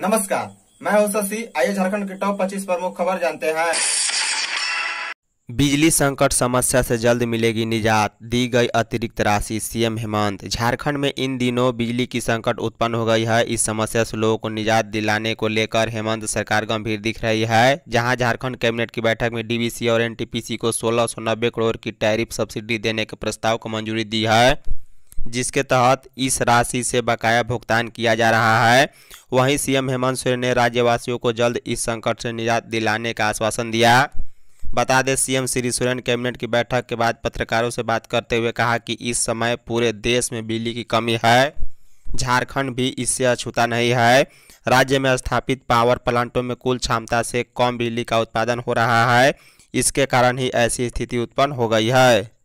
नमस्कार मैं हूं शशि आइए झारखंड के टॉप 25 प्रमुख खबर जानते हैं बिजली संकट समस्या से जल्द मिलेगी निजात दी गई अतिरिक्त राशि सीएम हेमंत झारखंड में इन दिनों बिजली की संकट उत्पन्न हो गई है इस समस्या से लोगों को निजात दिलाने को लेकर हेमंत सरकार गंभीर दिख रही है जहां झारखंड कैबिनेट की बैठक में डीबीसी और एनटीपीसी को सोलह करोड़ की टैरिफ सब्सिडी देने के प्रस्ताव को मंजूरी दी है जिसके तहत इस राशि से बकाया भुगतान किया जा रहा है वहीं सीएम हेमंत सोरेन ने राज्यवासियों को जल्द इस संकट से निजात दिलाने का आश्वासन दिया बता दें सीएम श्री सोरेन कैबिनेट की बैठक के बाद पत्रकारों से बात करते हुए कहा कि इस समय पूरे देश में बिजली की कमी है झारखंड भी इससे अछूता नहीं है राज्य में स्थापित पावर प्लांटों में कुल क्षमता से कम बिजली का उत्पादन हो रहा है इसके कारण ही ऐसी स्थिति उत्पन्न हो गई है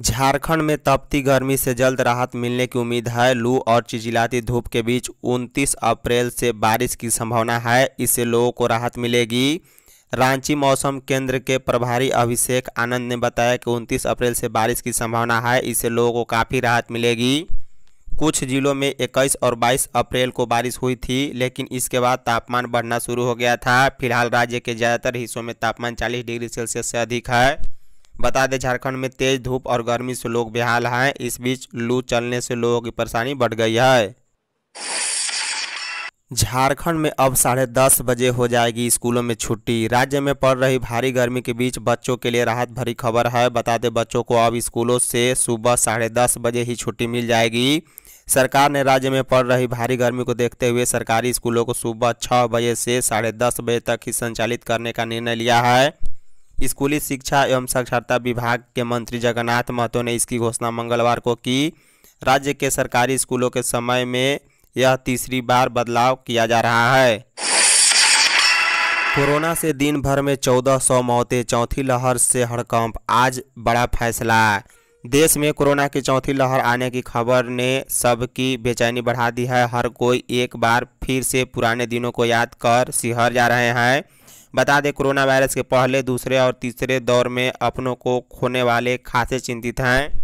झारखंड में तपती गर्मी से जल्द राहत मिलने की उम्मीद है लू और चिचिलाती धूप के बीच 29 अप्रैल से बारिश की संभावना है इससे लोगों को राहत मिलेगी रांची मौसम केंद्र के प्रभारी अभिषेक आनंद ने बताया कि 29 अप्रैल से बारिश की संभावना है इससे लोगों को काफ़ी राहत मिलेगी कुछ जिलों में इक्कीस और बाईस अप्रैल को बारिश हुई थी लेकिन इसके बाद तापमान बढ़ना शुरू हो गया था फिलहाल राज्य के ज़्यादातर हिस्सों में तापमान चालीस डिग्री सेल्सियस से अधिक है बता दें झारखंड में तेज धूप और गर्मी से लोग बेहाल हैं इस बीच लू चलने से लोगों की परेशानी बढ़ गई है झारखंड में अब साढ़े दस बजे हो जाएगी स्कूलों में छुट्टी राज्य में पड़ रही भारी गर्मी के बीच बच्चों के लिए राहत भरी खबर है बता दें बच्चों को अब स्कूलों से सुबह साढ़े दस बजे ही छुट्टी मिल जाएगी सरकार ने राज्य में पड़ रही भारी गर्मी को देखते हुए सरकारी स्कूलों को सुबह छः बजे से साढ़े दस बजे तक ही संचालित करने का निर्णय लिया है स्कूली शिक्षा एवं साक्षरता विभाग के मंत्री जगन्नाथ महतो ने इसकी घोषणा मंगलवार को की राज्य के सरकारी स्कूलों के समय में यह तीसरी बार बदलाव किया जा रहा है कोरोना से दिन भर में चौदह सौ मौतें चौथी लहर से हड़कंप आज बड़ा फैसला देश में कोरोना की चौथी लहर आने की खबर ने सबकी बेचैनी बढ़ा दी है हर कोई एक बार फिर से पुराने दिनों को याद कर सिहर जा रहे हैं बता दें कोरोना वायरस के पहले दूसरे और तीसरे दौर में अपनों को खोने वाले खासे चिंतित हैं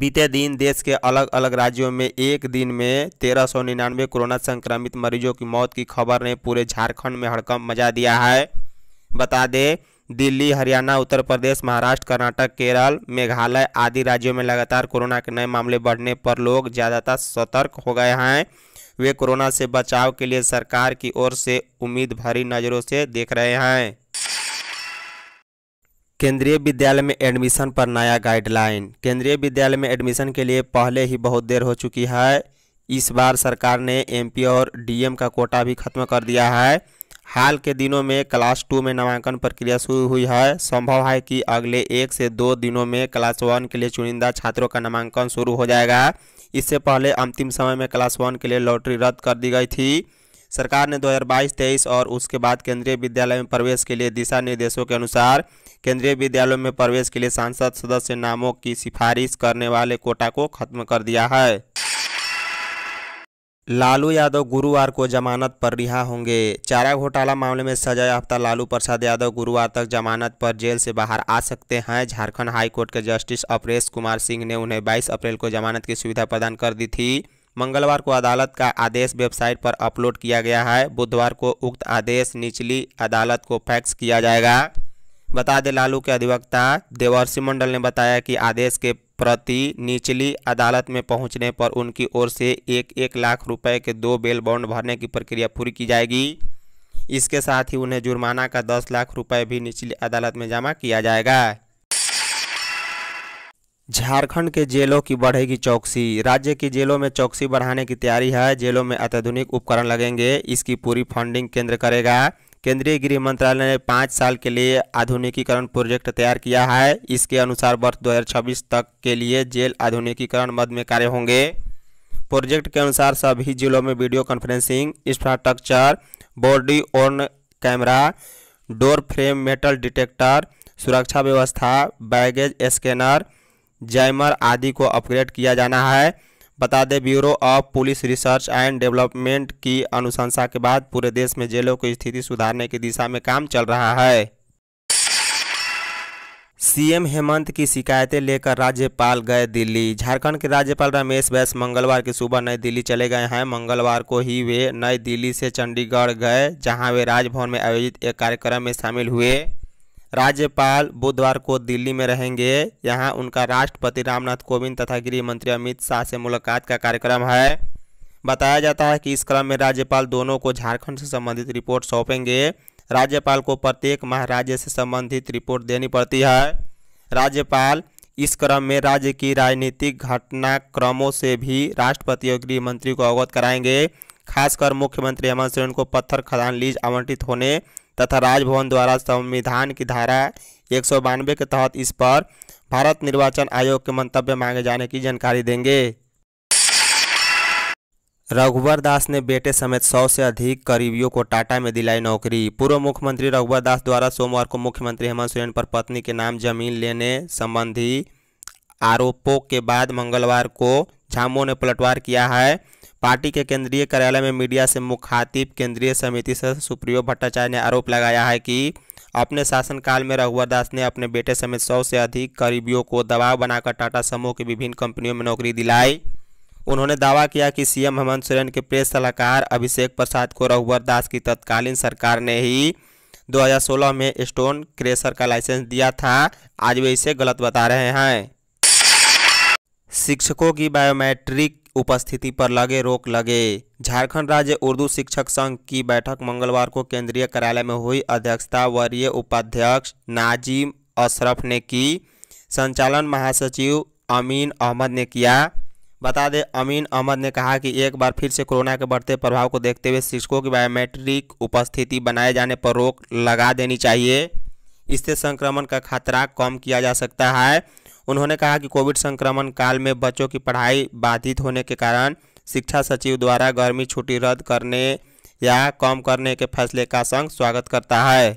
बीते दिन देश के अलग अलग राज्यों में एक दिन में तेरह सौ निन्यानवे कोरोना संक्रमित मरीजों की मौत की खबर ने पूरे झारखंड में हड़कंप मचा दिया है बता दें दिल्ली हरियाणा उत्तर प्रदेश महाराष्ट्र कर्नाटक केरल मेघालय आदि राज्यों में लगातार कोरोना के नए मामले बढ़ने पर लोग ज़्यादातर सतर्क हो गए हैं वे कोरोना से बचाव के लिए सरकार की ओर से उम्मीद भरी नज़रों से देख रहे हैं केंद्रीय विद्यालय में एडमिशन पर नया गाइडलाइन केंद्रीय विद्यालय में एडमिशन के लिए पहले ही बहुत देर हो चुकी है इस बार सरकार ने एमपी और डीएम का कोटा भी खत्म कर दिया है हाल के दिनों में क्लास टू में नामांकन प्रक्रिया शुरू हुई है संभव है कि अगले एक से दो दिनों में क्लास वन के लिए चुनिंदा छात्रों का नामांकन शुरू हो जाएगा इससे पहले अंतिम समय में क्लास वन के लिए लॉटरी रद्द कर दी गई थी सरकार ने 2022-23 और उसके बाद केंद्रीय विद्यालय में प्रवेश के लिए दिशा निर्देशों के अनुसार केंद्रीय विद्यालयों में प्रवेश के लिए सांसद सदस्य नामों की सिफारिश करने वाले कोटा को खत्म कर दिया है लालू यादव गुरुवार को जमानत पर रिहा होंगे चारा घोटाला मामले में सजा याफ्ता लालू प्रसाद यादव गुरुवार तक जमानत पर जेल से बाहर आ सकते हैं झारखंड हाईकोर्ट के जस्टिस अपरेश कुमार सिंह ने उन्हें 22 अप्रैल को जमानत की सुविधा प्रदान कर दी थी मंगलवार को अदालत का आदेश वेबसाइट पर अपलोड किया गया है बुधवार को उक्त आदेश निचली अदालत को फैक्स किया जाएगा बता दें लालू के अधिवक्ता देवर्षि मंडल ने बताया कि आदेश के प्रति निचली अदालत में पहुंचने पर उनकी ओर से एक एक लाख रुपए के दो बेल बॉन्ड भरने की प्रक्रिया पूरी की जाएगी इसके साथ ही उन्हें जुर्माना का दस लाख रुपए भी निचली अदालत में जमा किया जाएगा झारखंड के जेलों की बढ़ेगी चौकसी राज्य की जेलों में चौकसी बढ़ाने की तैयारी है जेलों में अत्याधुनिक उपकरण लगेंगे इसकी पूरी फंडिंग केंद्र करेगा केंद्रीय गृह मंत्रालय ने पाँच साल के लिए आधुनिकीकरण प्रोजेक्ट तैयार किया है इसके अनुसार वर्ष 2026 तक के लिए जेल आधुनिकीकरण मद में कार्य होंगे प्रोजेक्ट के अनुसार सभी जिलों में video conferencing infrastructure body on camera door frame metal detector सुरक्षा व्यवस्था बैगेज स्कैनर जैमर आदि को अपग्रेड किया जाना है बता दें bureau of police research and development की अनुशंसा के बाद पूरे देश में जेलों की स्थिति सुधारने की दिशा में काम चल रहा है सीएम हेमंत की शिकायतें लेकर राज्यपाल गए दिल्ली झारखंड के राज्यपाल रमेश बैस मंगलवार की सुबह नई दिल्ली चले गए हैं मंगलवार को ही वे नई दिल्ली से चंडीगढ़ गए जहां वे राजभवन में आयोजित एक कार्यक्रम में शामिल हुए राज्यपाल बुधवार को दिल्ली में रहेंगे यहाँ उनका राष्ट्रपति रामनाथ कोविंद तथा गृह मंत्री अमित शाह से मुलाकात का कार्यक्रम है बताया जाता है कि इस क्रम में राज्यपाल दोनों को झारखंड से संबंधित रिपोर्ट सौंपेंगे राज्यपाल को प्रत्येक माह राज्य से संबंधित रिपोर्ट देनी पड़ती है राज्यपाल इस क्रम में राज्य की राजनीतिक घटनाक्रमों से भी राष्ट्रपति और गृह मंत्री को अवगत कराएंगे खासकर मुख्यमंत्री हेमंत सोरेन को पत्थर खदान लीज आवंटित होने तथा राजभवन द्वारा संविधान की धारा एक के तहत इस पर भारत निर्वाचन आयोग के मंतव्य मांगे जाने की जानकारी देंगे रघुवर दास ने बेटे समेत सौ से अधिक करीबियों को टाटा में दिलाई नौकरी पूर्व मुख्यमंत्री रघुवर दास द्वारा सोमवार को मुख्यमंत्री हेमंत सोरेन पर पत्नी के नाम जमीन लेने संबंधी आरोपों के बाद मंगलवार को झामो ने पलटवार किया है पार्टी के केंद्रीय कार्यालय में मीडिया से मुखातिब केंद्रीय समिति सदस्य सुप्रियो भट्टाचार्य ने आरोप लगाया है कि अपने शासनकाल में रघुवर दास ने अपने बेटे समेत सौ से अधिक करीबियों को दबाव बनाकर टाटा समूह की विभिन्न कंपनियों में नौकरी दिलाई उन्होंने दावा किया कि सीएम हेमंत सोरेन के प्रेस सलाहकार अभिषेक प्रसाद को रघुवर दास की तत्कालीन सरकार ने ही 2016 में स्टोन क्रेशर का लाइसेंस दिया था आज वे इसे गलत बता रहे हैं शिक्षकों की बायोमेट्रिक उपस्थिति पर लगे रोक लगे झारखंड राज्य उर्दू शिक्षक संघ की बैठक मंगलवार को केंद्रीय कार्यालय में हुई अध्यक्षता वरीय उपाध्यक्ष नाजिम अशरफ ने की संचालन महासचिव अमीन अहमद ने किया बता दें अमीन अहमद ने कहा कि एक बार फिर से कोरोना के बढ़ते प्रभाव को देखते हुए शिक्षकों की बायोमेट्रिक उपस्थिति बनाए जाने पर रोक लगा देनी चाहिए इससे संक्रमण का खतरा कम किया जा सकता है उन्होंने कहा कि कोविड संक्रमण काल में बच्चों की पढ़ाई बाधित होने के कारण शिक्षा सचिव द्वारा गर्मी छुट्टी रद्द करने या कम करने के फैसले का संघ स्वागत करता है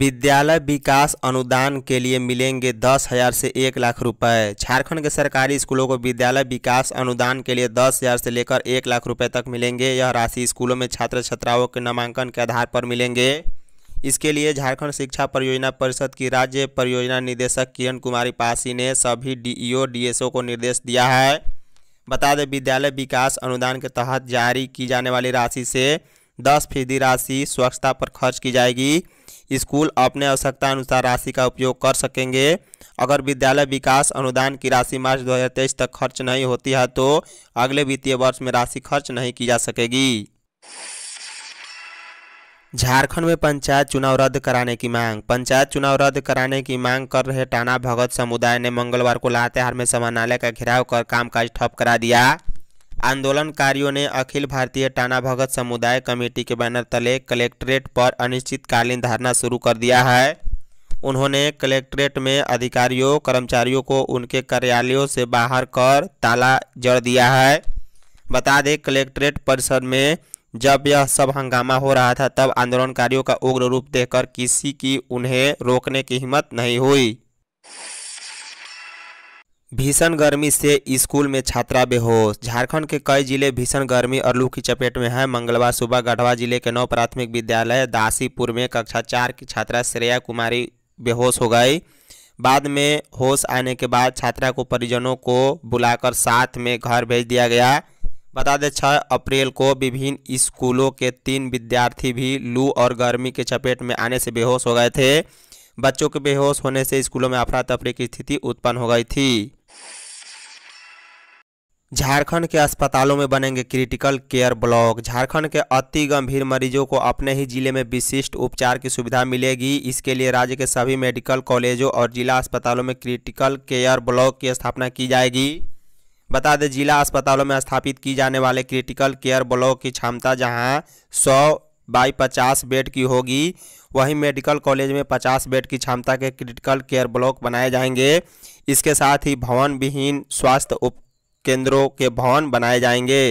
विद्यालय विकास अनुदान के लिए मिलेंगे दस हज़ार से एक लाख रुपए झारखंड के सरकारी स्कूलों को विद्यालय विकास अनुदान के लिए दस हज़ार से लेकर एक लाख रुपए तक मिलेंगे यह राशि स्कूलों में छात्र छात्राओं के नामांकन के आधार पर मिलेंगे इसके लिए झारखंड शिक्षा परियोजना परिषद की राज्य परियोजना निदेशक किरण कुमारी पासी ने सभी डीईओ डीएसओ को निर्देश दिया है बता दें विद्यालय विकास अनुदान के तहत जारी की जाने वाली राशि से दस फीसदी राशि स्वच्छता पर खर्च की जाएगी स्कूल अपने आवश्यकता अनुसार राशि का उपयोग कर सकेंगे अगर विद्यालय विकास अनुदान की राशि मार्च 2023 तक खर्च नहीं होती है तो अगले वित्तीय वर्ष में राशि खर्च नहीं की जा सकेगी झारखंड में पंचायत चुनाव रद्द कराने की मांग पंचायत चुनाव रद्द कराने की मांग कर रहे टाना भगत समुदाय ने मंगलवार को लातेहार में समानालय का घेराव कर कामकाज ठप करा दिया आंदोलनकारियों ने अखिल भारतीय टाना भगत समुदाय कमेटी के बैनर तले कलेक्ट्रेट पर अनिश्चितकालीन धरना शुरू कर दिया है उन्होंने कलेक्ट्रेट में अधिकारियों कर्मचारियों को उनके कार्यालयों से बाहर कर ताला जड़ दिया है बता दें कलेक्ट्रेट परिसर में जब यह सब हंगामा हो रहा था तब आंदोलनकारियों का उग्र रूप देखकर किसी की उन्हें रोकने की हिम्मत नहीं हुई भीषण गर्मी से स्कूल में छात्रा बेहोश झारखंड के कई जिले भीषण गर्मी और लू की चपेट में हैं मंगलवार सुबह गढ़वा जिले के नौ प्राथमिक विद्यालय दासीपुर में कक्षा चार की छात्रा श्रेया कुमारी बेहोश हो गई बाद में होश आने के बाद छात्रा को परिजनों को बुलाकर साथ में घर भेज दिया गया बता दें छः अप्रैल को विभिन्न स्कूलों के तीन विद्यार्थी भी लू और गर्मी के चपेट में आने से बेहोश हो गए थे बच्चों के बेहोश होने से स्कूलों में अफरा तफरी की स्थिति उत्पन्न हो गई थी झारखंड के अस्पतालों में बनेंगे क्रिटिकल केयर ब्लॉक झारखंड के अति गंभीर मरीजों को अपने ही जिले में विशिष्ट उपचार की सुविधा मिलेगी इसके लिए राज्य के सभी मेडिकल कॉलेजों और जिला अस्पतालों में क्रिटिकल केयर ब्लॉक की स्थापना की जाएगी बता दें जिला अस्पतालों में स्थापित की जाने वाले क्रिटिकल केयर ब्लॉक की क्षमता जहां 100 बाई 50 बेड की होगी वहीं मेडिकल कॉलेज में 50 बेड की क्षमता के क्रिटिकल केयर ब्लॉक बनाए जाएंगे इसके साथ ही भवन विहीन स्वास्थ्य उप केंद्रों के भवन बनाए जाएंगे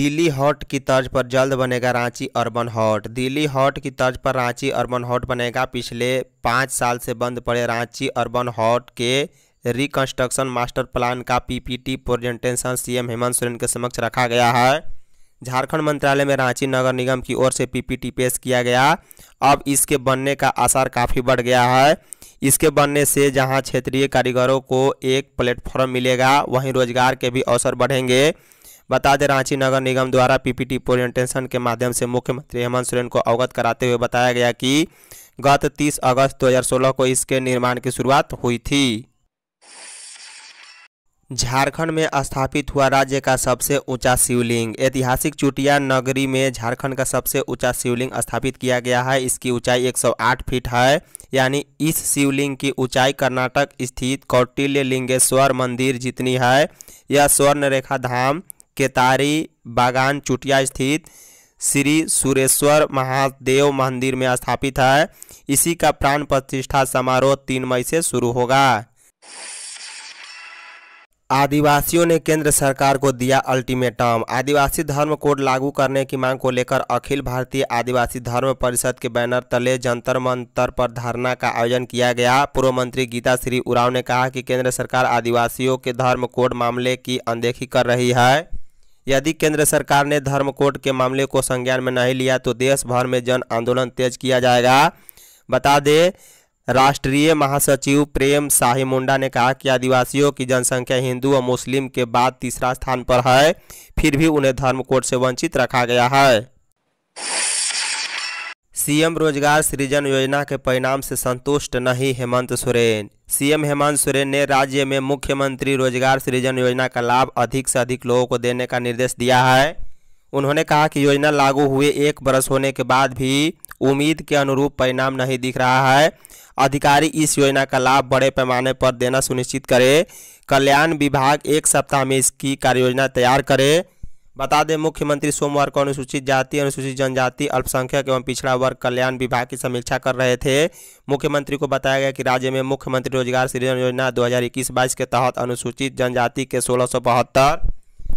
दिल्ली हॉट की तर्ज पर जल्द बनेगा रांची अर्बन हॉट दिल्ली हॉट की तर्ज पर रांची अर्बन हॉट बनेगा पिछले पाँच साल से बंद पड़े रांची अर्बन हॉट के रिकंस्ट्रक्शन मास्टर प्लान का PPT presentation CM Hemant Soren के समक्ष रखा गया है झारखंड मंत्रालय में रांची नगर निगम की ओर से पीपीटी पेश किया गया अब इसके बनने का आसार काफ़ी बढ़ गया है इसके बनने से जहां क्षेत्रीय कारीगरों को एक प्लेटफॉर्म मिलेगा वहीं रोजगार के भी अवसर बढ़ेंगे बता दें रांची नगर निगम द्वारा पीपीटी प्रेजेंटेशन के माध्यम से मुख्यमंत्री हेमंत सोरेन को अवगत कराते हुए बताया गया कि गत 30 अगस्त 2016 को इसके निर्माण की शुरुआत हुई थी झारखंड में स्थापित हुआ राज्य का सबसे ऊंचा शिवलिंग ऐतिहासिक चुटिया नगरी में झारखंड का सबसे ऊंचा शिवलिंग स्थापित किया गया है इसकी ऊंचाई 108 फीट है यानी इस शिवलिंग की ऊंचाई कर्नाटक स्थित कौटिल्य लिंगेश्वर मंदिर जितनी है यह स्वर्ण रेखा धाम केतारी बागान चुटिया स्थित श्री सुरेश्वर महादेव मंदिर में स्थापित है इसी का प्राण प्रतिष्ठा समारोह तीन मई से शुरू होगा आदिवासियों ने केंद्र सरकार को दिया अल्टीमेटम आदिवासी धर्म कोड लागू करने की मांग को लेकर अखिल भारतीय आदिवासी धर्म परिषद के बैनर तले जंतर मंतर पर धरना का आयोजन किया गया पूर्व मंत्री गीता श्री उराव ने कहा कि केंद्र सरकार आदिवासियों के धर्म कोड मामले की अनदेखी कर रही है यदि केंद्र सरकार ने धर्म कोड के मामले को संज्ञान में नहीं लिया तो देश भर में जन आंदोलन तेज किया जाएगा बता दें राष्ट्रीय महासचिव प्रेम शाही मुंडा ने कहा कि आदिवासियों की जनसंख्या हिंदू और मुस्लिम के बाद तीसरा स्थान पर है फिर भी उन्हें धर्म कोड से वंचित रखा गया है सीएम रोजगार सृजन योजना के परिणाम से संतुष्ट नहीं हेमंत सोरेन सीएम हेमंत सोरेन ने राज्य में मुख्यमंत्री रोजगार सृजन योजना का लाभ अधिक से अधिक लोगों को देने का निर्देश दिया है उन्होंने कहा कि योजना लागू हुए एक बरस होने के बाद भी उम्मीद के अनुरूप परिणाम नहीं दिख रहा है अधिकारी इस योजना का लाभ बड़े पैमाने पर देना सुनिश्चित करे कल्याण विभाग एक सप्ताह में इसकी कार्ययोजना तैयार करे बता दें मुख्यमंत्री सोमवार को अनुसूचित जाति अनुसूचित जनजाति अल्पसंख्यक एवं पिछड़ा वर्ग कल्याण विभाग की समीक्षा कर रहे थे मुख्यमंत्री को बताया गया कि राज्य में मुख्यमंत्री रोजगार सृजन योजना 2021-22 के तहत अनुसूचित जनजाति के सोलह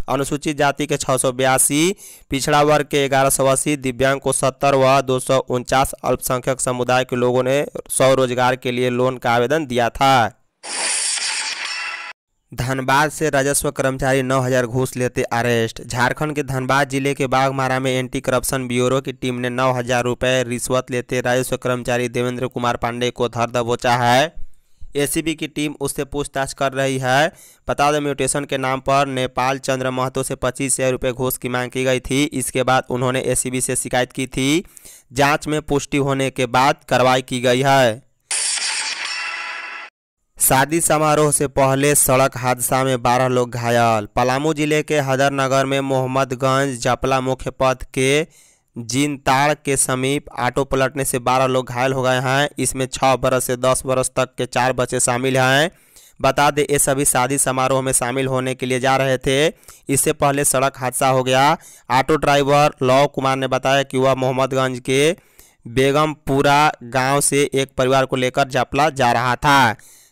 अनुसूचित जाति के छः सौ बयासी पिछड़ा वर्ग के ग्यारह सौ अस्सी दिव्यांग को सत्तर व दो सौ उनचास अल्पसंख्यक समुदाय के लोगों ने स्वरोजगार के लिए लोन का आवेदन दिया था धनबाद से राजस्व कर्मचारी 9000 घूस लेते अरेस्ट झारखंड के धनबाद जिले के बागमारा में एंटी करप्शन ब्यूरो की टीम ने 9000 रुपए रिश्वत लेते राजस्व कर्मचारी देवेंद्र कुमार पांडे को धर दबोचा है एसीबी की टीम उससे पूछताछ कर रही है बता दें म्यूटेशन के नाम पर नेपाल चंद्र महतो से पच्चीस हज़ार रुपये घोष की मांग की गई थी इसके बाद उन्होंने एसीबी से शिकायत की थी जांच में पुष्टि होने के बाद कार्रवाई की गई है शादी समारोह से पहले सड़क हादसा में बारह लोग घायल पलामू जिले के हदरनगर में मोहम्मदगंज जपला मुख्य पथ के जिन ताड़ के समीप ऑटो पलटने से बारह लोग घायल हो गए हैं इसमें छः बरस से दस बरस तक के चार बच्चे शामिल हैं बता दें ये सभी शादी समारोह में शामिल होने के लिए जा रहे थे इससे पहले सड़क हादसा हो गया ऑटो ड्राइवर लव कुमार ने बताया कि वह मोहम्मदगंज के बेगमपुरा गांव से एक परिवार को लेकर जापला जा रहा था